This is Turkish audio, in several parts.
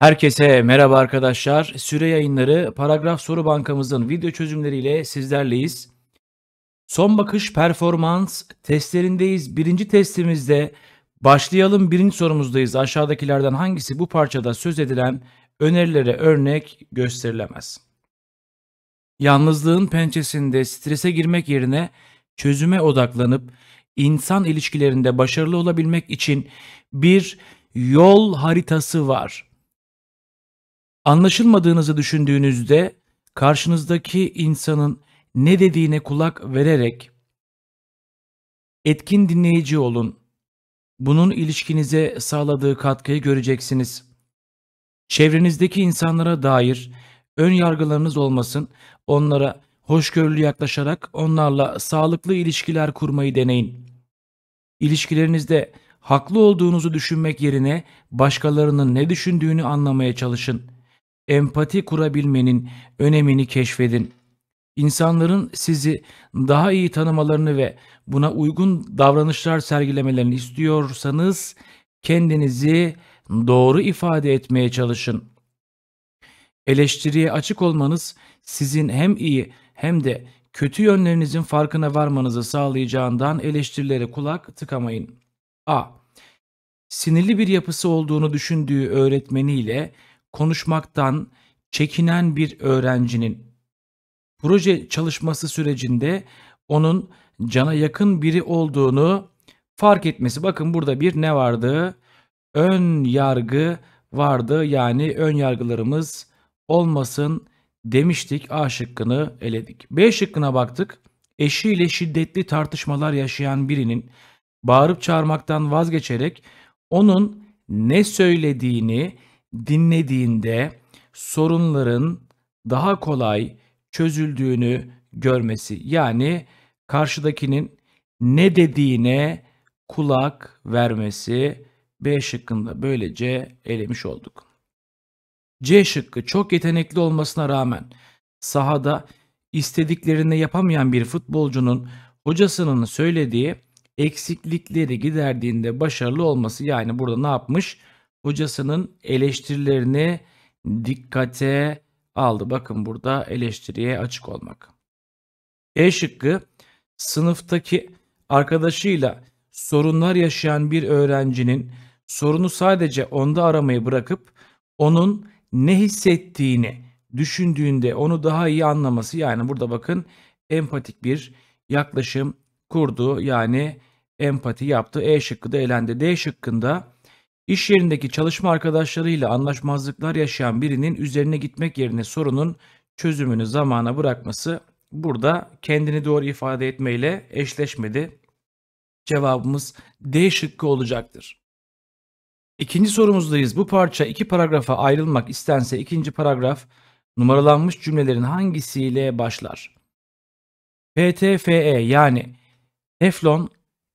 Herkese merhaba arkadaşlar. Süre yayınları Paragraf Soru Bankamızın video çözümleriyle sizlerleyiz. Son bakış performans testlerindeyiz. Birinci testimizde başlayalım. Birinci sorumuzdayız. Aşağıdakilerden hangisi bu parçada söz edilen önerilere örnek gösterilemez? Yalnızlığın pençesinde strese girmek yerine çözüme odaklanıp insan ilişkilerinde başarılı olabilmek için bir yol haritası var. Anlaşılmadığınızı düşündüğünüzde karşınızdaki insanın ne dediğine kulak vererek etkin dinleyici olun. Bunun ilişkinize sağladığı katkıyı göreceksiniz. Çevrenizdeki insanlara dair ön yargılarınız olmasın. Onlara hoşgörülü yaklaşarak onlarla sağlıklı ilişkiler kurmayı deneyin. İlişkilerinizde haklı olduğunuzu düşünmek yerine başkalarının ne düşündüğünü anlamaya çalışın empati kurabilmenin önemini keşfedin. İnsanların sizi daha iyi tanımalarını ve buna uygun davranışlar sergilemelerini istiyorsanız kendinizi doğru ifade etmeye çalışın. Eleştiriye açık olmanız sizin hem iyi hem de kötü yönlerinizin farkına varmanızı sağlayacağından eleştirilere kulak tıkamayın. A. Sinirli bir yapısı olduğunu düşündüğü öğretmeniyle konuşmaktan çekinen bir öğrencinin proje çalışması sürecinde onun cana yakın biri olduğunu fark etmesi. Bakın burada bir ne vardı? Ön yargı vardı. Yani ön yargılarımız olmasın demiştik. A şıkkını eledik. B şıkkına baktık. Eşiyle şiddetli tartışmalar yaşayan birinin bağırıp çağırmaktan vazgeçerek onun ne söylediğini dinlediğinde sorunların daha kolay çözüldüğünü görmesi. Yani karşıdakinin ne dediğine kulak vermesi B şıkkında böylece elemiş olduk. C şıkkı çok yetenekli olmasına rağmen sahada istediklerini yapamayan bir futbolcunun hocasının söylediği eksiklikleri giderdiğinde başarılı olması yani burada ne yapmış? hocasının eleştirilerini dikkate aldı. Bakın burada eleştiriye açık olmak. E şıkkı sınıftaki arkadaşıyla sorunlar yaşayan bir öğrencinin sorunu sadece onda aramayı bırakıp onun ne hissettiğini düşündüğünde onu daha iyi anlaması yani burada bakın empatik bir yaklaşım kurdu yani empati yaptı. E şıkkı da elendi. D şıkkında İş yerindeki çalışma arkadaşlarıyla anlaşmazlıklar yaşayan birinin üzerine gitmek yerine sorunun çözümünü zamana bırakması burada kendini doğru ifade etmeyle eşleşmedi. Cevabımız D şıkkı olacaktır. İkinci sorumuzdayız. Bu parça iki paragrafa ayrılmak istense ikinci paragraf numaralanmış cümlelerin hangisiyle başlar? PTFE yani teflon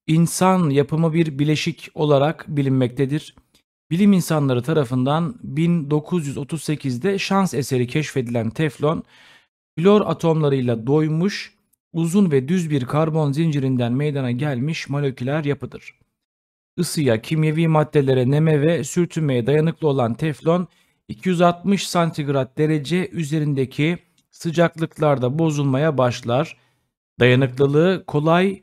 insan yapımı bir bileşik olarak bilinmektedir bilim insanları tarafından 1938'de şans eseri keşfedilen teflon klor atomlarıyla doymuş uzun ve düz bir karbon zincirinden meydana gelmiş moleküler yapıdır. Isıya, kimyevi maddelere, neme ve sürtünmeye dayanıklı olan teflon 260 santigrat derece üzerindeki sıcaklıklarda bozulmaya başlar. Dayanıklılığı, kolay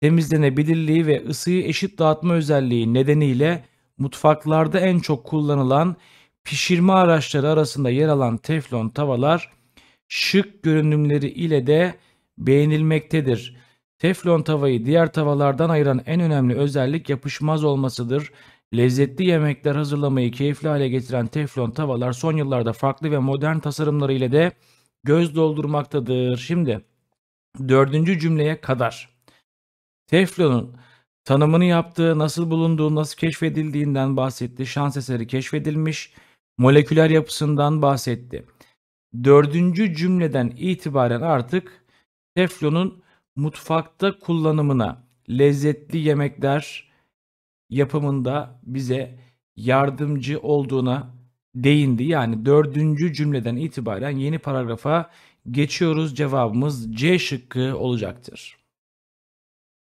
temizlenebilirliği ve ısıyı eşit dağıtma özelliği nedeniyle mutfaklarda en çok kullanılan pişirme araçları arasında yer alan teflon tavalar şık görünümleri ile de beğenilmektedir. Teflon tavayı diğer tavalardan ayıran en önemli özellik yapışmaz olmasıdır. Lezzetli yemekler hazırlamayı keyifli hale getiren teflon tavalar son yıllarda farklı ve modern tasarımları ile de göz doldurmaktadır. Şimdi dördüncü cümleye kadar. Teflonun Tanımını yaptığı, nasıl bulunduğu, nasıl keşfedildiğinden bahsetti. Şans eseri keşfedilmiş. Moleküler yapısından bahsetti. Dördüncü cümleden itibaren artık teflonun mutfakta kullanımına, lezzetli yemekler yapımında bize yardımcı olduğuna değindi. Yani dördüncü cümleden itibaren yeni paragrafa geçiyoruz. Cevabımız C şıkkı olacaktır.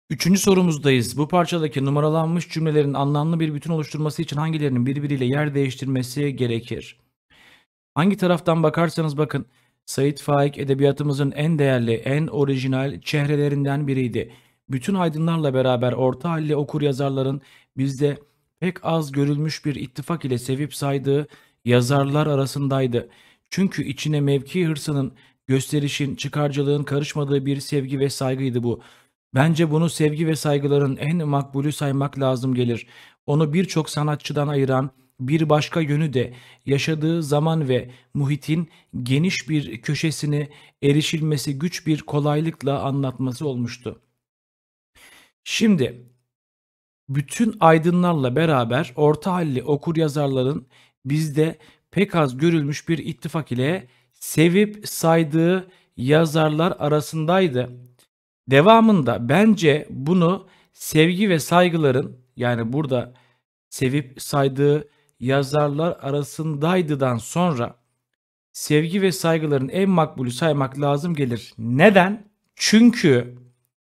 Üçüncü sorumuzdayız. Bu parçadaki numaralanmış cümlelerin anlamlı bir bütün oluşturması için hangilerinin birbiriyle yer değiştirmesi gerekir? Hangi taraftan bakarsanız bakın Sayit Faik edebiyatımızın en değerli, en orijinal çehrelerinden biriydi. Bütün aydınlarla beraber orta halli okur yazarların bizde pek az görülmüş bir ittifak ile sevip saydığı yazarlar arasındaydı. Çünkü içine mevki hırsının, gösterişin, çıkarcılığın karışmadığı bir sevgi ve saygıydı bu. Bence bunu sevgi ve saygıların en makbulü saymak lazım gelir. Onu birçok sanatçıdan ayıran bir başka yönü de yaşadığı zaman ve muhitin geniş bir köşesini erişilmesi güç bir kolaylıkla anlatması olmuştu. Şimdi bütün aydınlarla beraber orta halli okur yazarların bizde pek az görülmüş bir ittifak ile sevip saydığı yazarlar arasındaydı. Devamında bence bunu sevgi ve saygıların, yani burada sevip saydığı yazarlar arasındaydıdan sonra sevgi ve saygıların en makbulü saymak lazım gelir. Neden? Çünkü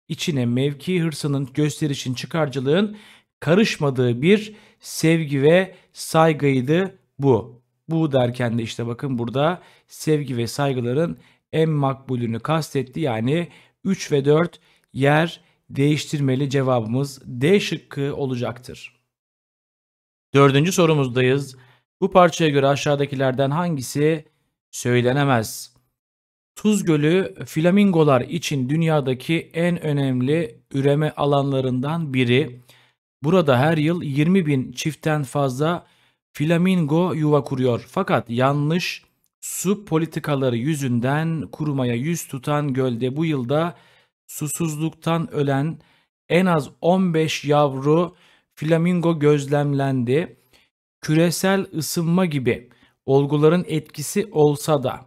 içine mevki hırsının, gösterişin, çıkarcılığın karışmadığı bir sevgi ve saygıydı bu. Bu derken de işte bakın burada sevgi ve saygıların en makbulünü kastetti yani 3 ve 4 yer değiştirmeli cevabımız D şıkkı olacaktır. Dördüncü sorumuzdayız. Bu parçaya göre aşağıdakilerden hangisi söylenemez? Tuz Gölü flamingolar için dünyadaki en önemli üreme alanlarından biri. Burada her yıl 20 bin çiftten fazla flamingo yuva kuruyor. Fakat yanlış su politikaları yüzünden kurumaya yüz tutan gölde bu yılda susuzluktan ölen en az 15 yavru flamingo gözlemlendi. Küresel ısınma gibi olguların etkisi olsa da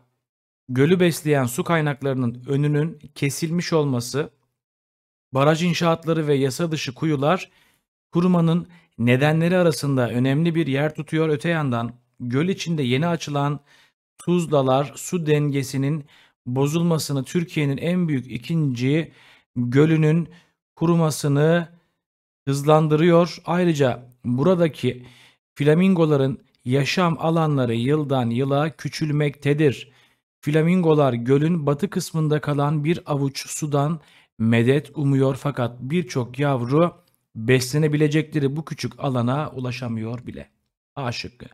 gölü besleyen su kaynaklarının önünün kesilmiş olması, baraj inşaatları ve yasa dışı kuyular kurumanın nedenleri arasında önemli bir yer tutuyor. Öte yandan göl içinde yeni açılan Tuzlalar su dengesinin bozulmasını, Türkiye'nin en büyük ikinci gölünün kurumasını hızlandırıyor. Ayrıca buradaki flamingoların yaşam alanları yıldan yıla küçülmektedir. Flamingolar gölün batı kısmında kalan bir avuç sudan medet umuyor fakat birçok yavru beslenebilecekleri bu küçük alana ulaşamıyor bile. A şıkkı.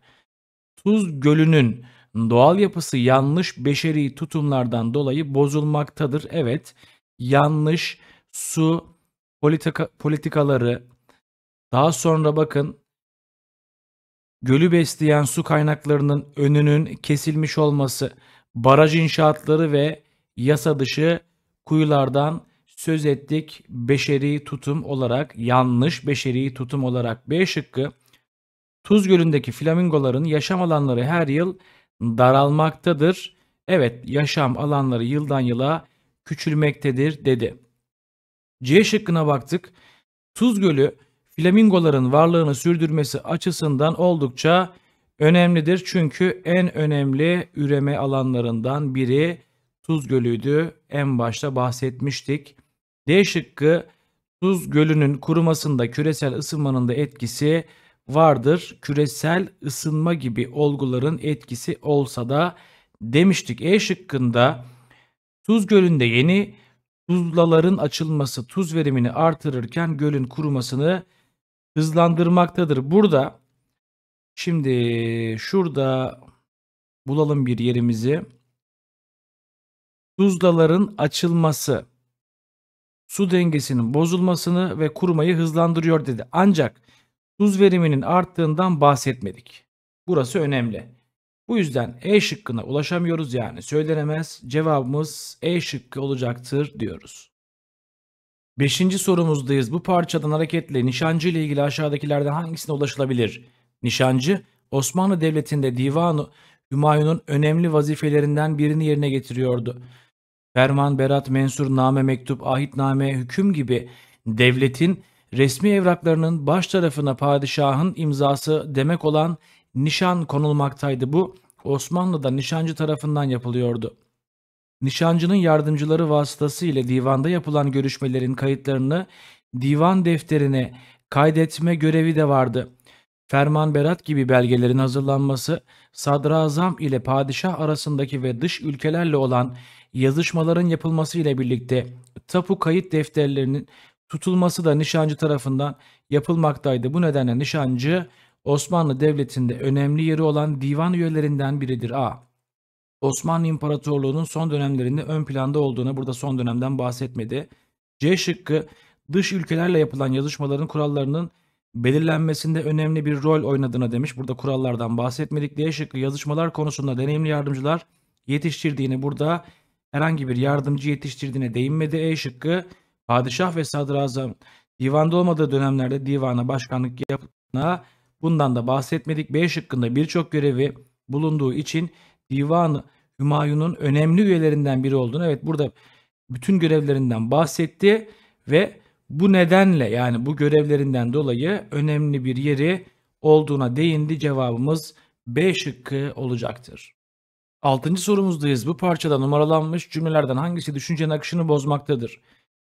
Tuz Gölü'nün doğal yapısı yanlış beşeri tutumlardan dolayı bozulmaktadır. Evet, yanlış su politika, politikaları daha sonra bakın gölü besleyen su kaynaklarının önünün kesilmiş olması, baraj inşaatları ve yasa dışı kuyulardan söz ettik beşeri tutum olarak yanlış beşeri tutum olarak B şıkkı Tuz Gölü'ndeki flamingoların yaşam alanları her yıl daralmaktadır. Evet yaşam alanları yıldan yıla küçülmektedir dedi. C şıkkına baktık. Tuz Gölü flamingoların varlığını sürdürmesi açısından oldukça önemlidir. Çünkü en önemli üreme alanlarından biri Tuz Gölü'ydü. En başta bahsetmiştik. D şıkkı Tuz Gölü'nün kurumasında küresel ısınmanın da etkisi vardır. Küresel ısınma gibi olguların etkisi olsa da demiştik. E şıkkında Tuz Gölü'nde yeni tuzlaların açılması tuz verimini artırırken gölün kurumasını hızlandırmaktadır. Burada şimdi şurada bulalım bir yerimizi. Tuzlaların açılması su dengesinin bozulmasını ve kurumayı hızlandırıyor dedi. Ancak tuz veriminin arttığından bahsetmedik. Burası önemli. Bu yüzden E şıkkına ulaşamıyoruz yani söylenemez. Cevabımız E şıkkı olacaktır diyoruz. Beşinci sorumuzdayız. Bu parçadan hareketle nişancı ile ilgili aşağıdakilerden hangisine ulaşılabilir? Nişancı, Osmanlı Devleti'nde divanı Hümayun'un önemli vazifelerinden birini yerine getiriyordu. Ferman, berat, mensur, name, mektup, ahitname, hüküm gibi devletin resmi evraklarının baş tarafına padişahın imzası demek olan nişan konulmaktaydı. Bu Osmanlı'da nişancı tarafından yapılıyordu. Nişancının yardımcıları vasıtası ile divanda yapılan görüşmelerin kayıtlarını divan defterine kaydetme görevi de vardı. Ferman berat gibi belgelerin hazırlanması, sadrazam ile padişah arasındaki ve dış ülkelerle olan yazışmaların yapılması ile birlikte tapu kayıt defterlerinin tutulması da nişancı tarafından yapılmaktaydı. Bu nedenle nişancı Osmanlı Devleti'nde önemli yeri olan divan üyelerinden biridir. A. Osmanlı İmparatorluğu'nun son dönemlerinde ön planda olduğuna burada son dönemden bahsetmedi. C şıkkı dış ülkelerle yapılan yazışmaların kurallarının belirlenmesinde önemli bir rol oynadığına demiş. Burada kurallardan bahsetmedik. D şıkkı yazışmalar konusunda deneyimli yardımcılar yetiştirdiğini burada herhangi bir yardımcı yetiştirdiğine değinmedi. E şıkkı Padişah ve sadrazam divanda olmadığı dönemlerde divana başkanlık yapına bundan da bahsetmedik. B şıkkında birçok görevi bulunduğu için divan Hümayun'un önemli üyelerinden biri olduğunu evet burada bütün görevlerinden bahsetti ve bu nedenle yani bu görevlerinden dolayı önemli bir yeri olduğuna değindi cevabımız B şıkkı olacaktır. Altıncı sorumuzdayız. Bu parçada numaralanmış cümlelerden hangisi düşüncenin akışını bozmaktadır?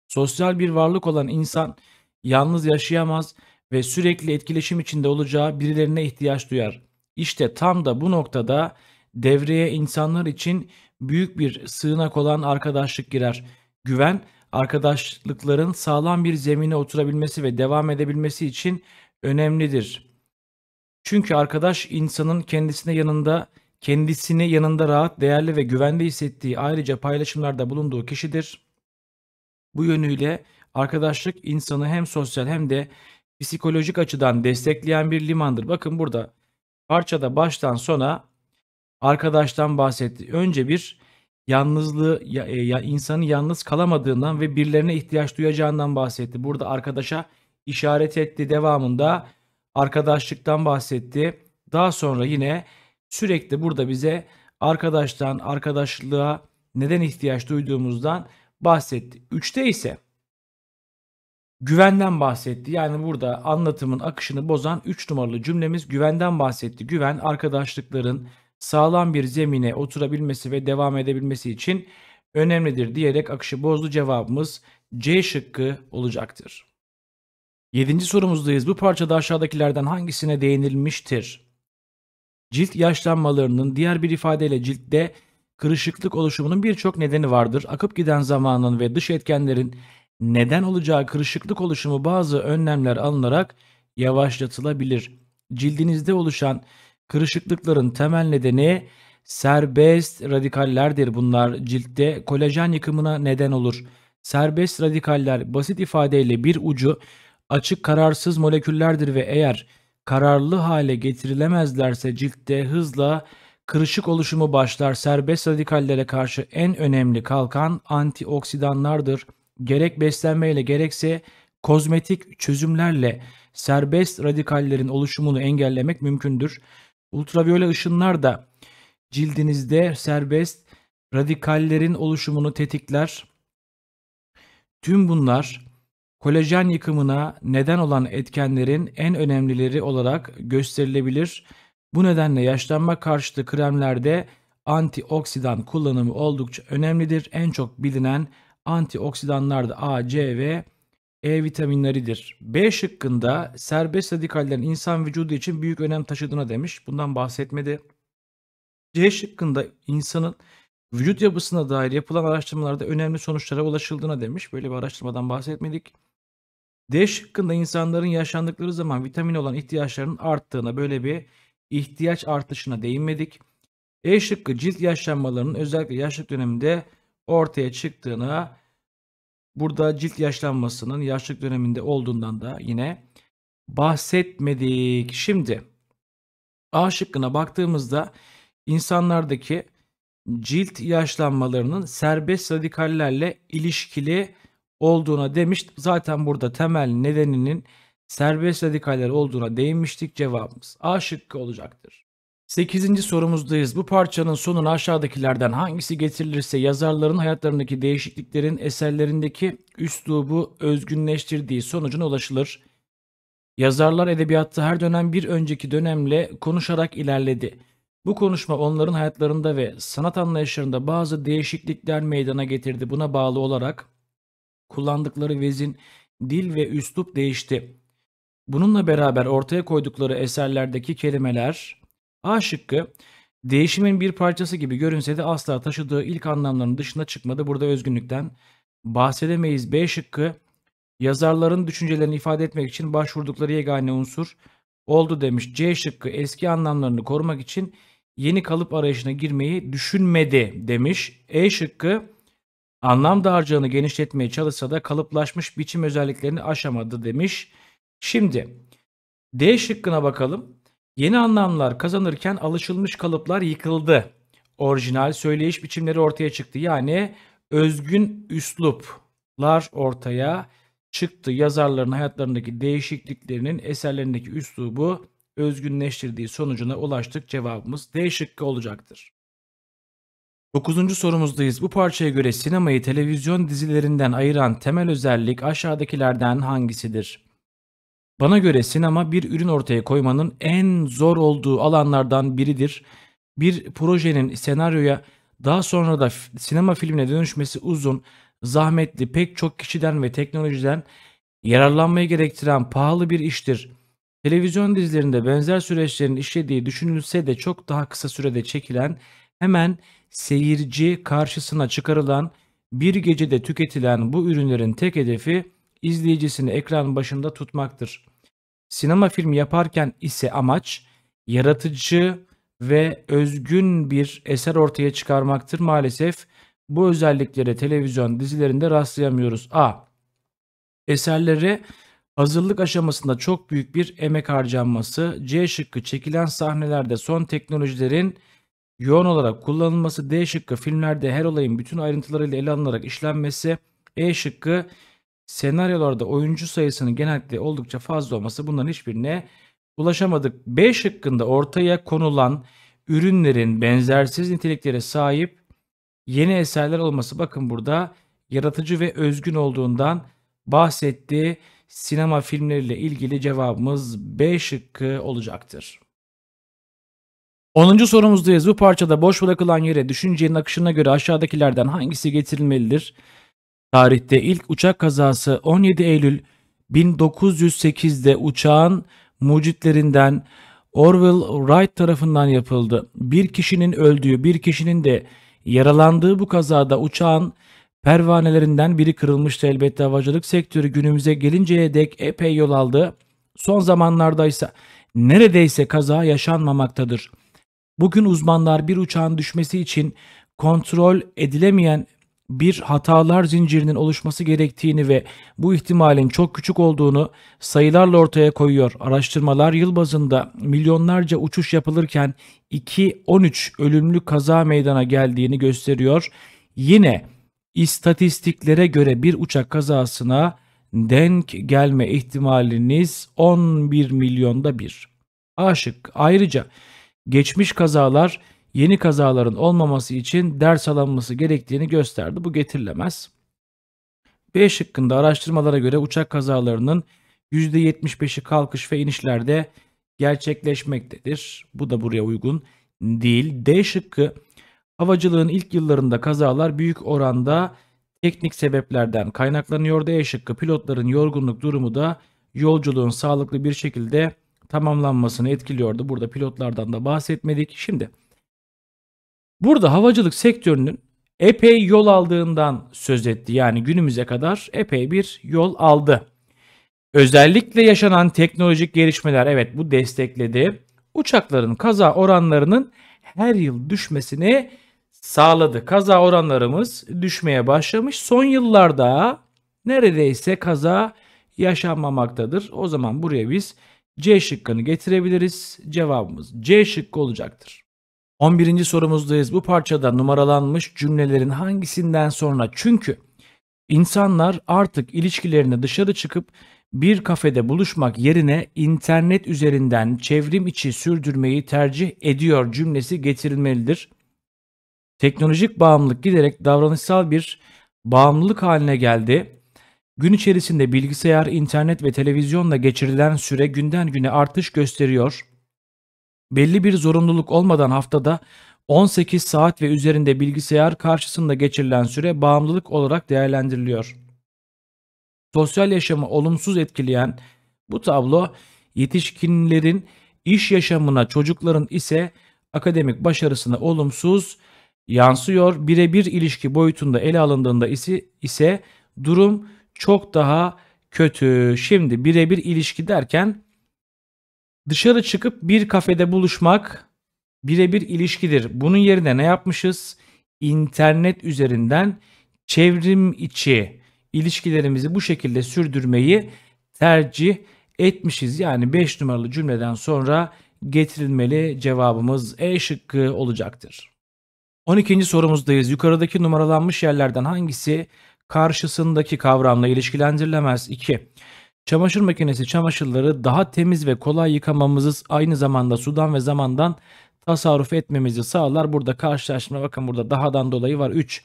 Sosyal bir varlık olan insan yalnız yaşayamaz ve sürekli etkileşim içinde olacağı birilerine ihtiyaç duyar. İşte tam da bu noktada devreye insanlar için büyük bir sığınak olan arkadaşlık girer. Güven, arkadaşlıkların sağlam bir zemine oturabilmesi ve devam edebilmesi için önemlidir. Çünkü arkadaş insanın kendisine yanında kendisini yanında rahat, değerli ve güvende hissettiği ayrıca paylaşımlarda bulunduğu kişidir. Bu yönüyle arkadaşlık insanı hem sosyal hem de psikolojik açıdan destekleyen bir limandır. Bakın burada parçada baştan sona arkadaştan bahsetti. Önce bir yalnızlığı ya, e, ya insanın yalnız kalamadığından ve birilerine ihtiyaç duyacağından bahsetti. Burada arkadaşa işaret etti. Devamında arkadaşlıktan bahsetti. Daha sonra yine sürekli burada bize arkadaştan, arkadaşlığa neden ihtiyaç duyduğumuzdan bahsetti. 3'te ise güvenden bahsetti. Yani burada anlatımın akışını bozan 3 numaralı cümlemiz güvenden bahsetti. Güven arkadaşlıkların sağlam bir zemine oturabilmesi ve devam edebilmesi için önemlidir diyerek akışı bozdu cevabımız C şıkkı olacaktır. 7. sorumuzdayız. Bu parçada aşağıdakilerden hangisine değinilmiştir? Cilt yaşlanmalarının diğer bir ifadeyle ciltte kırışıklık oluşumunun birçok nedeni vardır. Akıp giden zamanın ve dış etkenlerin neden olacağı kırışıklık oluşumu bazı önlemler alınarak yavaşlatılabilir. Cildinizde oluşan kırışıklıkların temel nedeni serbest radikallerdir. Bunlar ciltte kolajen yıkımına neden olur. Serbest radikaller basit ifadeyle bir ucu açık kararsız moleküllerdir ve eğer kararlı hale getirilemezlerse ciltte hızla kırışık oluşumu başlar serbest radikallere karşı en önemli kalkan antioksidanlardır. Gerek beslenmeyle gerekse kozmetik çözümlerle serbest radikallerin oluşumunu engellemek mümkündür. Ultraviyole ışınlar da cildinizde serbest radikallerin oluşumunu tetikler. Tüm bunlar kolajen yıkımına neden olan etkenlerin en önemlileri olarak gösterilebilir. Bu nedenle yaşlanma karşıtı kremlerde antioksidan kullanımı oldukça önemlidir. En çok bilinen antioksidanlar da A, C ve E vitaminleridir. B şıkkında serbest radikallerin insan vücudu için büyük önem taşıdığına demiş. Bundan bahsetmedi. C şıkkında insanın vücut yapısına dair yapılan araştırmalarda önemli sonuçlara ulaşıldığına demiş. Böyle bir araştırmadan bahsetmedik. D şıkkında insanların yaşandıkları zaman vitamin olan ihtiyaçlarının arttığına böyle bir ihtiyaç artışına değinmedik. E şıkkı cilt yaşlanmalarının özellikle yaşlık döneminde ortaya çıktığına burada cilt yaşlanmasının yaşlık döneminde olduğundan da yine bahsetmedik. Şimdi A şıkkına baktığımızda insanlardaki cilt yaşlanmalarının serbest radikallerle ilişkili olduğuna demiş. Zaten burada temel nedeninin serbest radikaller olduğuna değinmiştik cevabımız A şıkkı olacaktır. 8. sorumuzdayız. Bu parçanın sonuna aşağıdakilerden hangisi getirilirse yazarların hayatlarındaki değişikliklerin eserlerindeki üslubu özgünleştirdiği sonucuna ulaşılır. Yazarlar edebiyatta her dönem bir önceki dönemle konuşarak ilerledi. Bu konuşma onların hayatlarında ve sanat anlayışlarında bazı değişiklikler meydana getirdi. Buna bağlı olarak kullandıkları vezin, dil ve üslup değişti. Bununla beraber ortaya koydukları eserlerdeki kelimeler A şıkkı değişimin bir parçası gibi görünse de asla taşıdığı ilk anlamların dışına çıkmadı. Burada özgünlükten bahsedemeyiz. B şıkkı yazarların düşüncelerini ifade etmek için başvurdukları yegane unsur oldu demiş. C şıkkı eski anlamlarını korumak için yeni kalıp arayışına girmeyi düşünmedi demiş. E şıkkı anlam dağarcığını genişletmeye çalışsa da kalıplaşmış biçim özelliklerini aşamadı demiş. Şimdi D şıkkına bakalım. Yeni anlamlar kazanırken alışılmış kalıplar yıkıldı. Orijinal söyleyiş biçimleri ortaya çıktı. Yani özgün üsluplar ortaya çıktı. Yazarların hayatlarındaki değişikliklerinin eserlerindeki üslubu özgünleştirdiği sonucuna ulaştık. Cevabımız D şıkkı olacaktır. 9. sorumuzdayız. Bu parçaya göre sinemayı televizyon dizilerinden ayıran temel özellik aşağıdakilerden hangisidir? Bana göre sinema bir ürün ortaya koymanın en zor olduğu alanlardan biridir. Bir projenin senaryoya daha sonra da sinema filmine dönüşmesi uzun, zahmetli, pek çok kişiden ve teknolojiden yararlanmayı gerektiren pahalı bir iştir. Televizyon dizilerinde benzer süreçlerin işlediği düşünülse de çok daha kısa sürede çekilen, hemen seyirci karşısına çıkarılan, bir gecede tüketilen bu ürünlerin tek hedefi izleyicisini ekran başında tutmaktır. Sinema filmi yaparken ise amaç yaratıcı ve özgün bir eser ortaya çıkarmaktır. Maalesef bu özelliklere televizyon dizilerinde rastlayamıyoruz. A. Eserlere hazırlık aşamasında çok büyük bir emek harcanması. C şıkkı çekilen sahnelerde son teknolojilerin yoğun olarak kullanılması. D şıkkı filmlerde her olayın bütün ayrıntılarıyla ele alınarak işlenmesi. E şıkkı senaryolarda oyuncu sayısının genellikle oldukça fazla olması bunların hiçbirine ulaşamadık. B şıkkında ortaya konulan ürünlerin benzersiz niteliklere sahip yeni eserler olması bakın burada yaratıcı ve özgün olduğundan bahsetti. Sinema filmleriyle ilgili cevabımız B şıkkı olacaktır. 10. sorumuzdayız. Bu parçada boş bırakılan yere düşüncenin akışına göre aşağıdakilerden hangisi getirilmelidir? Tarihte ilk uçak kazası 17 Eylül 1908'de uçağın mucitlerinden Orwell Wright tarafından yapıldı. Bir kişinin öldüğü, bir kişinin de yaralandığı bu kazada uçağın pervanelerinden biri kırılmıştı. Elbette havacılık sektörü günümüze gelinceye dek epey yol aldı. Son zamanlarda ise neredeyse kaza yaşanmamaktadır. Bugün uzmanlar bir uçağın düşmesi için kontrol edilemeyen bir hatalar zincirinin oluşması gerektiğini ve bu ihtimalin çok küçük olduğunu sayılarla ortaya koyuyor. Araştırmalar yıl bazında milyonlarca uçuş yapılırken 2-13 ölümlü kaza meydana geldiğini gösteriyor. Yine istatistiklere göre bir uçak kazasına denk gelme ihtimaliniz 11 milyonda bir. Aşık Ayrıca geçmiş kazalar yeni kazaların olmaması için ders alınması gerektiğini gösterdi. Bu getirilemez. B şıkkında araştırmalara göre uçak kazalarının %75'i kalkış ve inişlerde gerçekleşmektedir. Bu da buraya uygun değil. D şıkkı havacılığın ilk yıllarında kazalar büyük oranda teknik sebeplerden kaynaklanıyor. D şıkkı pilotların yorgunluk durumu da yolculuğun sağlıklı bir şekilde tamamlanmasını etkiliyordu. Burada pilotlardan da bahsetmedik. Şimdi Burada havacılık sektörünün epey yol aldığından söz etti. Yani günümüze kadar epey bir yol aldı. Özellikle yaşanan teknolojik gelişmeler evet bu destekledi. Uçakların kaza oranlarının her yıl düşmesini sağladı. Kaza oranlarımız düşmeye başlamış. Son yıllarda neredeyse kaza yaşanmamaktadır. O zaman buraya biz C şıkkını getirebiliriz. Cevabımız C şıkkı olacaktır. 11. sorumuzdayız. Bu parçada numaralanmış cümlelerin hangisinden sonra? Çünkü insanlar artık ilişkilerini dışarı çıkıp bir kafede buluşmak yerine internet üzerinden çevrim içi sürdürmeyi tercih ediyor cümlesi getirilmelidir. Teknolojik bağımlılık giderek davranışsal bir bağımlılık haline geldi. Gün içerisinde bilgisayar, internet ve televizyonla geçirilen süre günden güne artış gösteriyor belli bir zorunluluk olmadan haftada 18 saat ve üzerinde bilgisayar karşısında geçirilen süre bağımlılık olarak değerlendiriliyor. Sosyal yaşamı olumsuz etkileyen bu tablo yetişkinlerin iş yaşamına, çocukların ise akademik başarısına olumsuz yansıyor. Birebir ilişki boyutunda ele alındığında ise, ise durum çok daha kötü. Şimdi birebir ilişki derken Dışarı çıkıp bir kafede buluşmak birebir ilişkidir. Bunun yerine ne yapmışız? İnternet üzerinden çevrim içi ilişkilerimizi bu şekilde sürdürmeyi tercih etmişiz. Yani 5 numaralı cümleden sonra getirilmeli cevabımız E şıkkı olacaktır. 12. sorumuzdayız. Yukarıdaki numaralanmış yerlerden hangisi karşısındaki kavramla ilişkilendirilemez? 2. Çamaşır makinesi çamaşırları daha temiz ve kolay yıkamamızı aynı zamanda sudan ve zamandan tasarruf etmemizi sağlar. Burada karşılaştırma bakın burada dahadan dolayı var 3.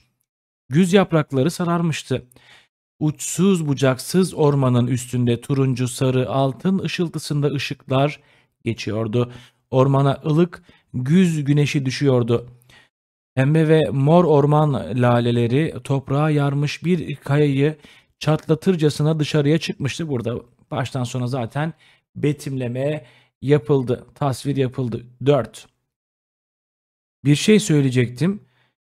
Güz yaprakları sararmıştı. Uçsuz bucaksız ormanın üstünde turuncu sarı altın ışıltısında ışıklar geçiyordu. Ormana ılık güz güneşi düşüyordu. Pembe ve mor orman laleleri toprağa yarmış bir kayayı çatlatırcasına dışarıya çıkmıştı. Burada baştan sona zaten betimleme yapıldı. Tasvir yapıldı. 4. Bir şey söyleyecektim.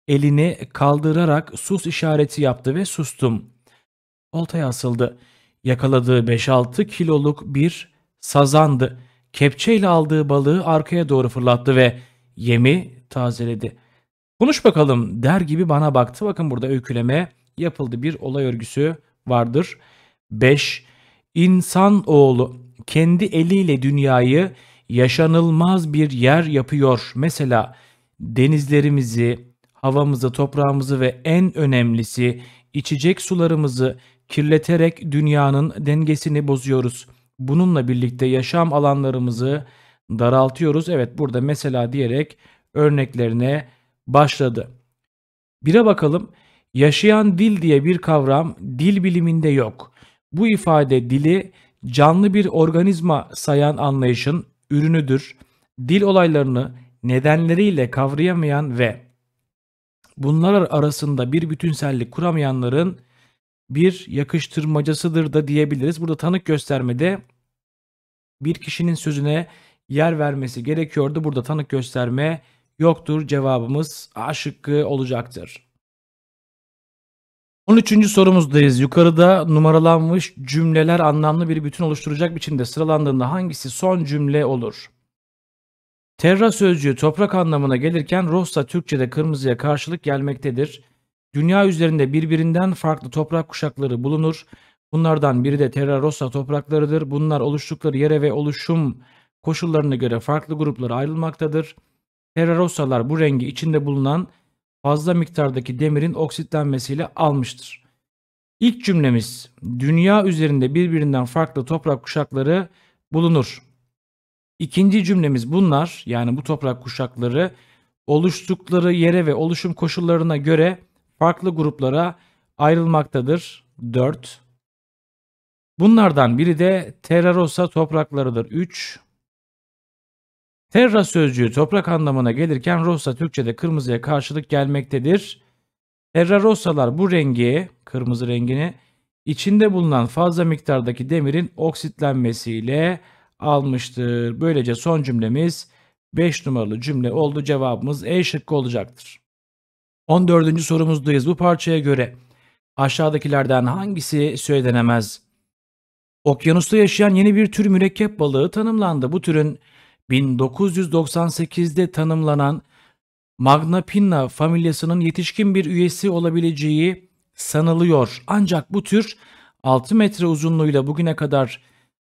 Elini kaldırarak sus işareti yaptı ve sustum. Oltaya asıldı. Yakaladığı 5-6 kiloluk bir sazandı. Kepçeyle aldığı balığı arkaya doğru fırlattı ve yemi tazeledi. Konuş bakalım der gibi bana baktı. Bakın burada öyküleme yapıldı. Bir olay örgüsü vardır. 5. İnsan oğlu kendi eliyle dünyayı yaşanılmaz bir yer yapıyor. Mesela denizlerimizi, havamızı, toprağımızı ve en önemlisi içecek sularımızı kirleterek dünyanın dengesini bozuyoruz. Bununla birlikte yaşam alanlarımızı daraltıyoruz. Evet burada mesela diyerek örneklerine başladı. Bire bakalım. Yaşayan dil diye bir kavram dil biliminde yok. Bu ifade dili canlı bir organizma sayan anlayışın ürünüdür. Dil olaylarını nedenleriyle kavrayamayan ve bunlar arasında bir bütünsellik kuramayanların bir yakıştırmacasıdır da diyebiliriz. Burada tanık göstermede bir kişinin sözüne yer vermesi gerekiyordu. Burada tanık gösterme yoktur. Cevabımız A şıkkı olacaktır. 13. sorumuzdayız. Yukarıda numaralanmış cümleler anlamlı bir bütün oluşturacak biçimde sıralandığında hangisi son cümle olur? Terra sözcüğü toprak anlamına gelirken rosa Türkçe'de kırmızıya karşılık gelmektedir. Dünya üzerinde birbirinden farklı toprak kuşakları bulunur. Bunlardan biri de terra rosa topraklarıdır. Bunlar oluştukları yere ve oluşum koşullarına göre farklı gruplara ayrılmaktadır. Terra rosalar bu rengi içinde bulunan fazla miktardaki demirin oksitlenmesiyle almıştır. İlk cümlemiz dünya üzerinde birbirinden farklı toprak kuşakları bulunur. İkinci cümlemiz bunlar yani bu toprak kuşakları oluştukları yere ve oluşum koşullarına göre farklı gruplara ayrılmaktadır. 4. Bunlardan biri de Terra topraklarıdır. 3. Terra sözcüğü toprak anlamına gelirken rosa Türkçe'de kırmızıya karşılık gelmektedir. Terra rosalar bu rengi, kırmızı rengini içinde bulunan fazla miktardaki demirin oksitlenmesiyle almıştır. Böylece son cümlemiz 5 numaralı cümle oldu. Cevabımız E şıkkı olacaktır. 14. sorumuzdayız. Bu parçaya göre aşağıdakilerden hangisi söylenemez? Okyanusta yaşayan yeni bir tür mürekkep balığı tanımlandı. Bu türün 1998'de tanımlanan Magna Pinna familyasının yetişkin bir üyesi olabileceği sanılıyor. Ancak bu tür 6 metre uzunluğuyla bugüne kadar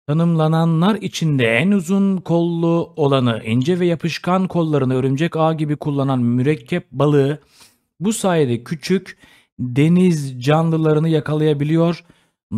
tanımlananlar içinde en uzun kollu olanı, ince ve yapışkan kollarını örümcek ağ gibi kullanan mürekkep balığı bu sayede küçük deniz canlılarını yakalayabiliyor.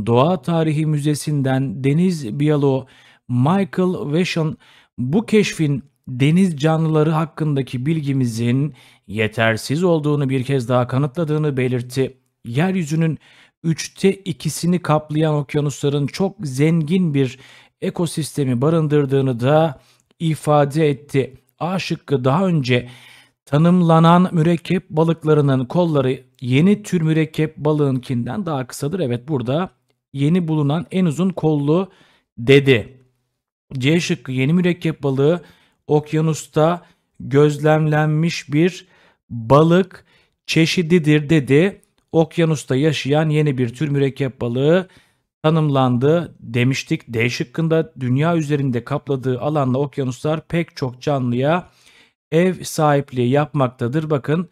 Doğa Tarihi Müzesi'nden deniz biyoloğu Michael Vashon bu keşfin deniz canlıları hakkındaki bilgimizin yetersiz olduğunu bir kez daha kanıtladığını belirtti. Yeryüzünün üçte ikisini kaplayan okyanusların çok zengin bir ekosistemi barındırdığını da ifade etti. A şıkkı daha önce tanımlanan mürekkep balıklarının kolları yeni tür mürekkep balığınkinden daha kısadır. Evet burada yeni bulunan en uzun kollu dedi. C şıkkı yeni mürekkep balığı okyanusta gözlemlenmiş bir balık çeşididir dedi. Okyanusta yaşayan yeni bir tür mürekkep balığı tanımlandı demiştik. D şıkkında dünya üzerinde kapladığı alanla okyanuslar pek çok canlıya ev sahipliği yapmaktadır. Bakın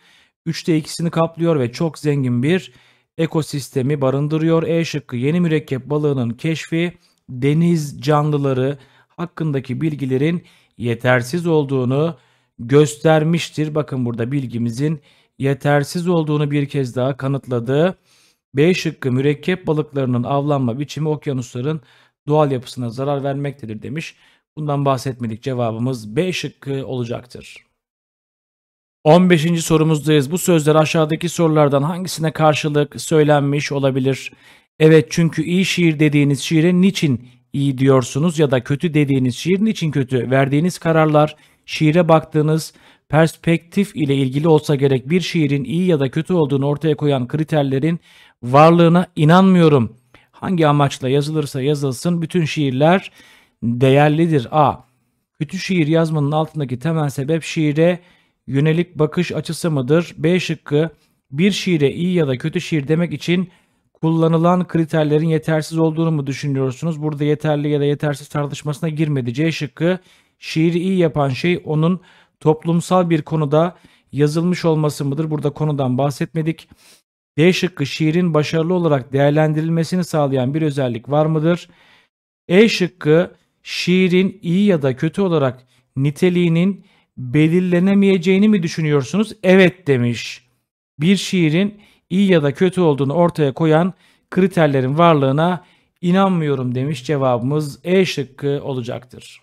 3'te 2'sini kaplıyor ve çok zengin bir ekosistemi barındırıyor. E şıkkı yeni mürekkep balığının keşfi deniz canlıları, hakkındaki bilgilerin yetersiz olduğunu göstermiştir. Bakın burada bilgimizin yetersiz olduğunu bir kez daha kanıtladı. B şıkkı mürekkep balıklarının avlanma biçimi okyanusların doğal yapısına zarar vermektedir demiş. Bundan bahsetmedik cevabımız B şıkkı olacaktır. 15. sorumuzdayız. Bu sözler aşağıdaki sorulardan hangisine karşılık söylenmiş olabilir? Evet çünkü iyi şiir dediğiniz şiire niçin iyi diyorsunuz ya da kötü dediğiniz şiirin için kötü verdiğiniz kararlar, şiire baktığınız perspektif ile ilgili olsa gerek bir şiirin iyi ya da kötü olduğunu ortaya koyan kriterlerin varlığına inanmıyorum. Hangi amaçla yazılırsa yazılsın bütün şiirler değerlidir. A. Kötü şiir yazmanın altındaki temel sebep şiire yönelik bakış açısı mıdır? B şıkkı bir şiire iyi ya da kötü şiir demek için kullanılan kriterlerin yetersiz olduğunu mu düşünüyorsunuz? Burada yeterli ya da yetersiz tartışmasına girmedi. C şıkkı şiiri iyi yapan şey onun toplumsal bir konuda yazılmış olması mıdır? Burada konudan bahsetmedik. D şıkkı şiirin başarılı olarak değerlendirilmesini sağlayan bir özellik var mıdır? E şıkkı şiirin iyi ya da kötü olarak niteliğinin belirlenemeyeceğini mi düşünüyorsunuz? Evet demiş. Bir şiirin iyi ya da kötü olduğunu ortaya koyan kriterlerin varlığına inanmıyorum demiş cevabımız E şıkkı olacaktır.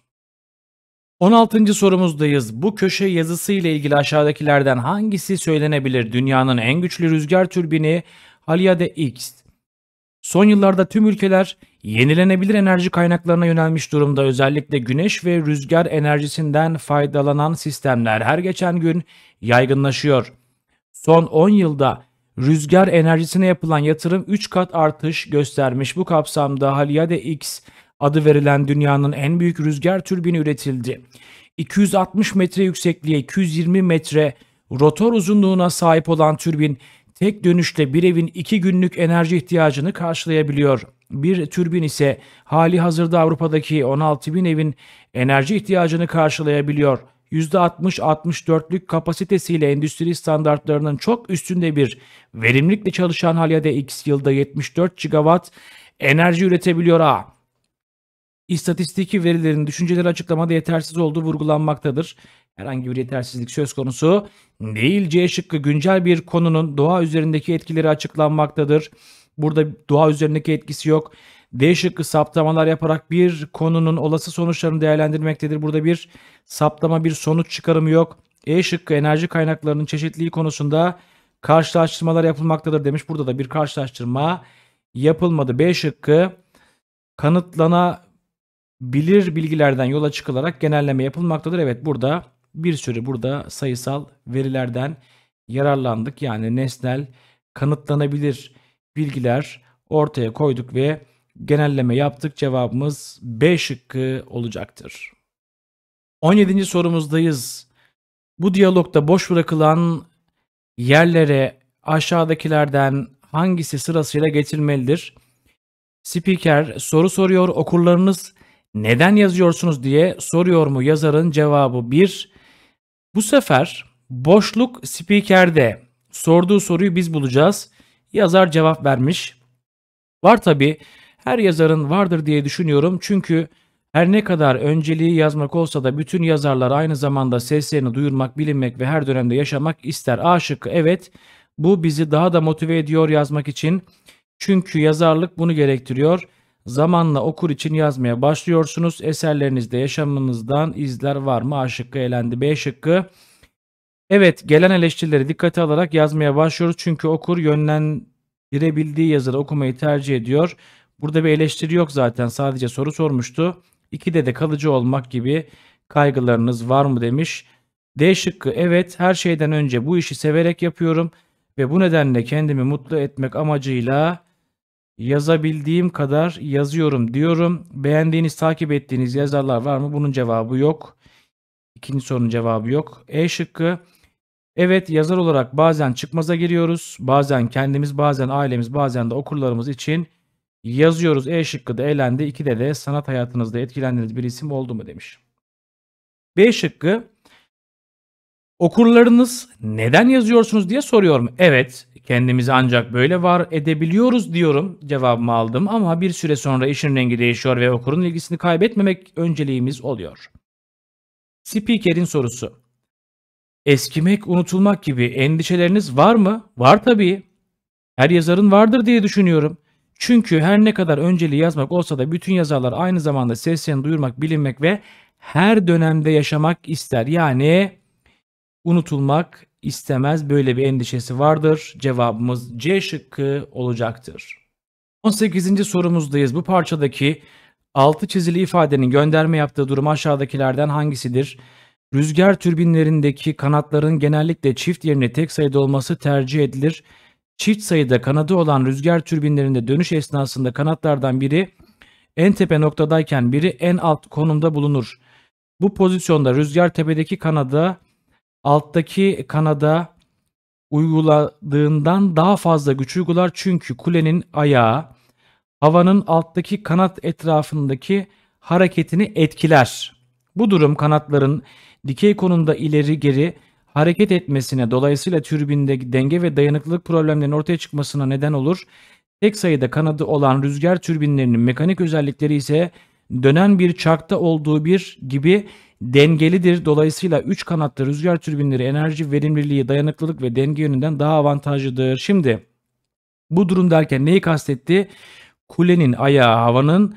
16. sorumuzdayız. Bu köşe yazısı ile ilgili aşağıdakilerden hangisi söylenebilir? Dünyanın en güçlü rüzgar türbini Haliade X. Son yıllarda tüm ülkeler yenilenebilir enerji kaynaklarına yönelmiş durumda. Özellikle güneş ve rüzgar enerjisinden faydalanan sistemler her geçen gün yaygınlaşıyor. Son 10 yılda Rüzgar enerjisine yapılan yatırım 3 kat artış göstermiş. Bu kapsamda Haliade X adı verilen dünyanın en büyük rüzgar türbini üretildi. 260 metre yüksekliğe 220 metre rotor uzunluğuna sahip olan türbin tek dönüşte bir evin 2 günlük enerji ihtiyacını karşılayabiliyor. Bir türbin ise hali hazırda Avrupa'daki 16 bin evin enerji ihtiyacını karşılayabiliyor. %60-64'lük kapasitesiyle endüstri standartlarının çok üstünde bir verimlilikle çalışan Halya'da X yılda 74 gigawatt enerji üretebiliyor ha. İstatistiki verilerin düşünceleri açıklamada yetersiz olduğu vurgulanmaktadır. Herhangi bir yetersizlik söz konusu değil. C şıkkı güncel bir konunun doğa üzerindeki etkileri açıklanmaktadır. Burada doğa üzerindeki etkisi yok. D şıkkı saptamalar yaparak bir konunun olası sonuçlarını değerlendirmektedir. Burada bir saptama bir sonuç çıkarımı yok. E şıkkı enerji kaynaklarının çeşitliliği konusunda karşılaştırmalar yapılmaktadır demiş. Burada da bir karşılaştırma yapılmadı. B şıkkı kanıtlanabilir bilgilerden yola çıkılarak genelleme yapılmaktadır. Evet burada bir sürü burada sayısal verilerden yararlandık. Yani nesnel kanıtlanabilir bilgiler ortaya koyduk ve genelleme yaptık. Cevabımız B şıkkı olacaktır. 17. sorumuzdayız. Bu diyalogda boş bırakılan yerlere aşağıdakilerden hangisi sırasıyla getirilmelidir? Spiker soru soruyor, okurlarınız neden yazıyorsunuz diye soruyor mu yazarın cevabı 1. Bu sefer boşluk spikerde sorduğu soruyu biz bulacağız. Yazar cevap vermiş. Var tabi her yazarın vardır diye düşünüyorum çünkü her ne kadar önceliği yazmak olsa da bütün yazarlar aynı zamanda seslerini duyurmak, bilinmek ve her dönemde yaşamak ister. A şıkkı evet bu bizi daha da motive ediyor yazmak için. Çünkü yazarlık bunu gerektiriyor. Zamanla okur için yazmaya başlıyorsunuz. Eserlerinizde yaşamınızdan izler var mı? A şıkkı elendi. B şıkkı. Evet gelen eleştirileri dikkate alarak yazmaya başlıyoruz. Çünkü okur yönlendirebildiği yazarı okumayı tercih ediyor. Burada bir eleştiri yok zaten sadece soru sormuştu. 2'de de kalıcı olmak gibi kaygılarınız var mı demiş. D şıkkı evet her şeyden önce bu işi severek yapıyorum ve bu nedenle kendimi mutlu etmek amacıyla yazabildiğim kadar yazıyorum diyorum. Beğendiğiniz takip ettiğiniz yazarlar var mı? Bunun cevabı yok. İkinci sorunun cevabı yok. E şıkkı Evet yazar olarak bazen çıkmaza giriyoruz. Bazen kendimiz, bazen ailemiz, bazen de okurlarımız için Yazıyoruz E şıkkı da elendi. 2'de de sanat hayatınızda etkilendiğiniz bir isim oldu mu demiş. B şıkkı okurlarınız neden yazıyorsunuz diye soruyorum. Evet kendimizi ancak böyle var edebiliyoruz diyorum cevabımı aldım ama bir süre sonra işin rengi değişiyor ve okurun ilgisini kaybetmemek önceliğimiz oluyor. Spiker'in sorusu. Eskimek, unutulmak gibi endişeleriniz var mı? Var tabii. Her yazarın vardır diye düşünüyorum. Çünkü her ne kadar önceliği yazmak olsa da bütün yazarlar aynı zamanda seslerini duyurmak, bilinmek ve her dönemde yaşamak ister. Yani unutulmak istemez böyle bir endişesi vardır. Cevabımız C şıkkı olacaktır. 18. sorumuzdayız. Bu parçadaki altı çizili ifadenin gönderme yaptığı durum aşağıdakilerden hangisidir? Rüzgar türbinlerindeki kanatların genellikle çift yerine tek sayıda olması tercih edilir. Çift sayıda kanadı olan rüzgar türbinlerinde dönüş esnasında kanatlardan biri en tepe noktadayken biri en alt konumda bulunur. Bu pozisyonda rüzgar tepedeki kanada alttaki kanada uyguladığından daha fazla güç uygular çünkü kulenin ayağı havanın alttaki kanat etrafındaki hareketini etkiler. Bu durum kanatların dikey konumda ileri geri hareket etmesine dolayısıyla türbinde denge ve dayanıklılık problemlerinin ortaya çıkmasına neden olur. Tek sayıda kanadı olan rüzgar türbinlerinin mekanik özellikleri ise dönen bir çarkta olduğu bir gibi dengelidir. Dolayısıyla 3 kanatlı rüzgar türbinleri enerji verimliliği, dayanıklılık ve denge yönünden daha avantajlıdır. Şimdi bu durum derken neyi kastetti? Kulenin ayağı havanın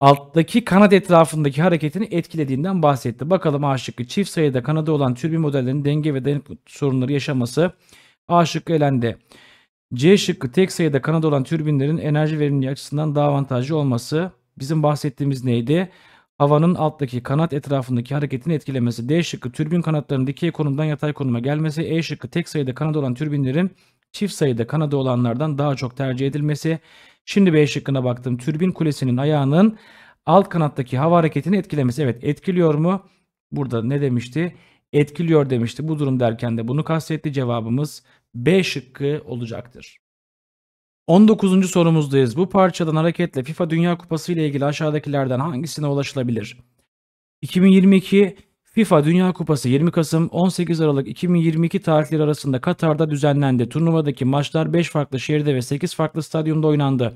alttaki kanat etrafındaki hareketini etkilediğinden bahsetti. Bakalım A şıkkı. Çift sayıda kanadı olan türbin modellerinin denge ve dayanıklık sorunları yaşaması A şıkkı elendi. C şıkkı tek sayıda kanadı olan türbinlerin enerji verimliliği açısından daha avantajlı olması. Bizim bahsettiğimiz neydi? Havanın alttaki kanat etrafındaki hareketini etkilemesi. D şıkkı türbin kanatlarının dikey konumdan yatay konuma gelmesi. E şıkkı tek sayıda kanadı olan türbinlerin çift sayıda kanadı olanlardan daha çok tercih edilmesi. Şimdi B şıkkına baktım. Türbin kulesinin ayağının alt kanattaki hava hareketini etkilemesi. Evet etkiliyor mu? Burada ne demişti? Etkiliyor demişti. Bu durum derken de bunu kastetti. Cevabımız B şıkkı olacaktır. 19. sorumuzdayız. Bu parçadan hareketle FIFA Dünya Kupası ile ilgili aşağıdakilerden hangisine ulaşılabilir? 2022 FIFA Dünya Kupası 20 Kasım 18 Aralık 2022 tarihleri arasında Katar'da düzenlendi. Turnuvadaki maçlar 5 farklı şehirde ve 8 farklı stadyumda oynandı.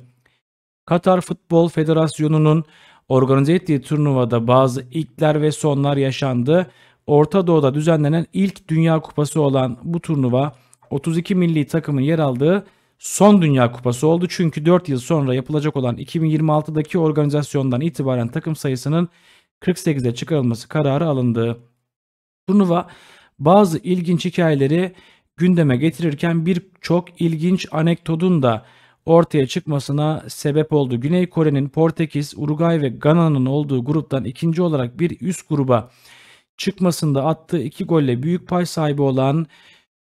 Katar Futbol Federasyonu'nun organize ettiği turnuvada bazı ilkler ve sonlar yaşandı. Orta Doğu'da düzenlenen ilk Dünya Kupası olan bu turnuva 32 milli takımın yer aldığı son Dünya Kupası oldu. Çünkü 4 yıl sonra yapılacak olan 2026'daki organizasyondan itibaren takım sayısının 48'e çıkarılması kararı alındı. Turnuva bazı ilginç hikayeleri gündeme getirirken birçok ilginç anekdotun da ortaya çıkmasına sebep oldu. Güney Kore'nin Portekiz, Uruguay ve Gana'nın olduğu gruptan ikinci olarak bir üst gruba çıkmasında attığı iki golle büyük pay sahibi olan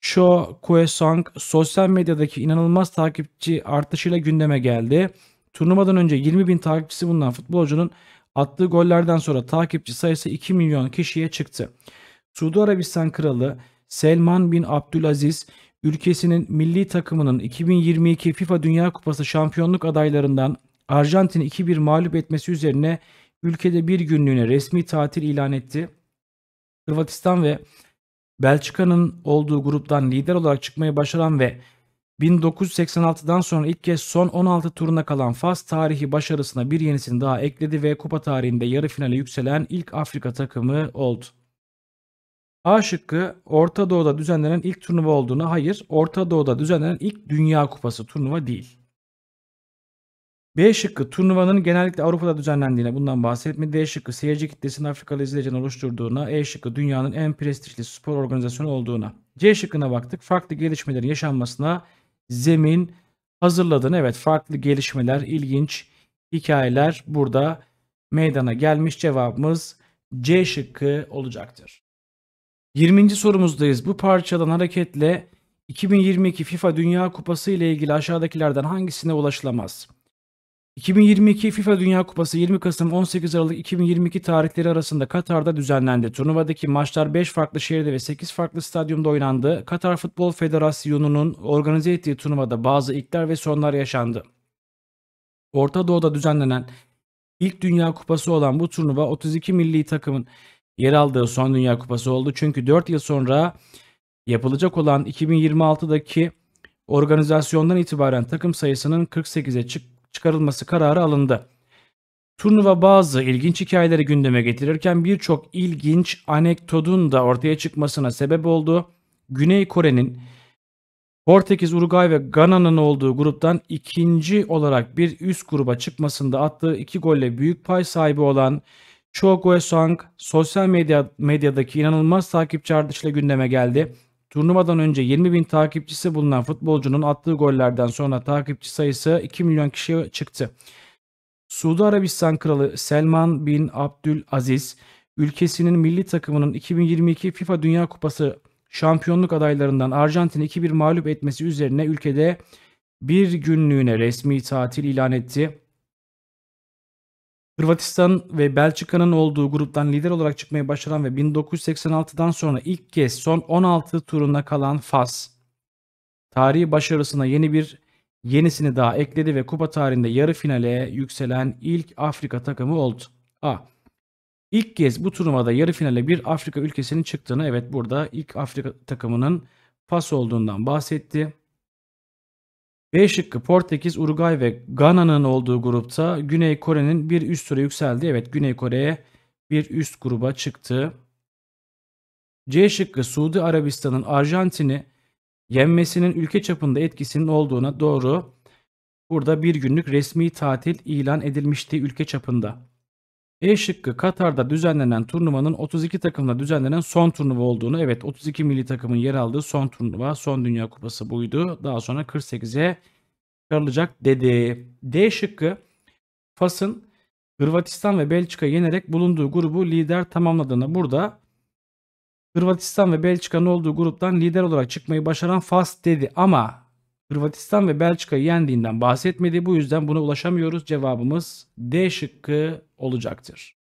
Cho Kuesong sosyal medyadaki inanılmaz takipçi artışıyla gündeme geldi. Turnuvadan önce 20 bin takipçisi bulunan futbolcunun Attığı gollerden sonra takipçi sayısı 2 milyon kişiye çıktı. Suudi Arabistan Kralı Selman bin Abdülaziz ülkesinin milli takımının 2022 FIFA Dünya Kupası şampiyonluk adaylarından Arjantin'i 2-1 mağlup etmesi üzerine ülkede bir günlüğüne resmi tatil ilan etti. Hırvatistan ve Belçika'nın olduğu gruptan lider olarak çıkmayı başaran ve 1986'dan sonra ilk kez son 16 turuna kalan Fas tarihi başarısına bir yenisini daha ekledi ve kupa tarihinde yarı finale yükselen ilk Afrika takımı oldu. A şıkkı Orta Doğu'da düzenlenen ilk turnuva olduğunu hayır Orta Doğu'da düzenlenen ilk Dünya Kupası turnuva değil. B şıkkı turnuvanın genellikle Avrupa'da düzenlendiğine bundan bahsetme. D şıkkı seyirci kitlesinin Afrikalı izleyicinin oluşturduğuna. E şıkkı dünyanın en prestijli spor organizasyonu olduğuna. C şıkkına baktık. Farklı gelişmelerin yaşanmasına zemin hazırladın. Evet farklı gelişmeler, ilginç hikayeler burada meydana gelmiş cevabımız C şıkkı olacaktır. 20. sorumuzdayız. Bu parçadan hareketle 2022 FIFA Dünya Kupası ile ilgili aşağıdakilerden hangisine ulaşılamaz? 2022 FIFA Dünya Kupası 20 Kasım 18 Aralık 2022 tarihleri arasında Katar'da düzenlendi. Turnuvadaki maçlar 5 farklı şehirde ve 8 farklı stadyumda oynandı. Katar Futbol Federasyonu'nun organize ettiği turnuvada bazı ilkler ve sonlar yaşandı. Orta Doğu'da düzenlenen ilk Dünya Kupası olan bu turnuva 32 milli takımın yer aldığı son Dünya Kupası oldu. Çünkü 4 yıl sonra yapılacak olan 2026'daki organizasyondan itibaren takım sayısının 48'e çık çıkarılması kararı alındı. Turnuva bazı ilginç hikayeleri gündeme getirirken birçok ilginç anekdotun da ortaya çıkmasına sebep oldu. Güney Kore'nin Portekiz, Uruguay ve Gana'nın olduğu gruptan ikinci olarak bir üst gruba çıkmasında attığı iki golle büyük pay sahibi olan Cho Guesong sosyal medya, medyadaki inanılmaz takipçi artışıyla gündeme geldi. Turnuvadan önce 20 bin takipçisi bulunan futbolcunun attığı gollerden sonra takipçi sayısı 2 milyon kişiye çıktı. Suudi Arabistan Kralı Selman bin Abdülaziz ülkesinin milli takımının 2022 FIFA Dünya Kupası şampiyonluk adaylarından Arjantin'i 2-1 mağlup etmesi üzerine ülkede bir günlüğüne resmi tatil ilan etti. Hırvatistan ve Belçika'nın olduğu gruptan lider olarak çıkmayı başaran ve 1986'dan sonra ilk kez son 16 turuna kalan Fas, tarihi başarısına yeni bir yenisini daha ekledi ve kupa tarihinde yarı finale yükselen ilk Afrika takımı oldu. A. İlk kez bu turnuvada yarı finale bir Afrika ülkesinin çıktığını evet burada ilk Afrika takımının Fas olduğundan bahsetti. B şıkkı Portekiz, Uruguay ve Ghana'nın olduğu grupta Güney Kore'nin bir üst tura yükseldi. Evet Güney Kore'ye bir üst gruba çıktı. C şıkkı Suudi Arabistan'ın Arjantin'i yenmesinin ülke çapında etkisinin olduğuna doğru. Burada bir günlük resmi tatil ilan edilmişti ülke çapında. E şıkkı Katar'da düzenlenen turnuvanın 32 takımla düzenlenen son turnuva olduğunu evet 32 milli takımın yer aldığı son turnuva son dünya kupası buydu. Daha sonra 48'e çıkarılacak dedi. D şıkkı Fas'ın Hırvatistan ve Belçika yenerek bulunduğu grubu lider tamamladığını burada Hırvatistan ve Belçika'nın olduğu gruptan lider olarak çıkmayı başaran Fas dedi ama Hırvatistan ve Belçika'yı yendiğinden bahsetmedi. Bu yüzden buna ulaşamıyoruz. Cevabımız D şıkkı olacaktır.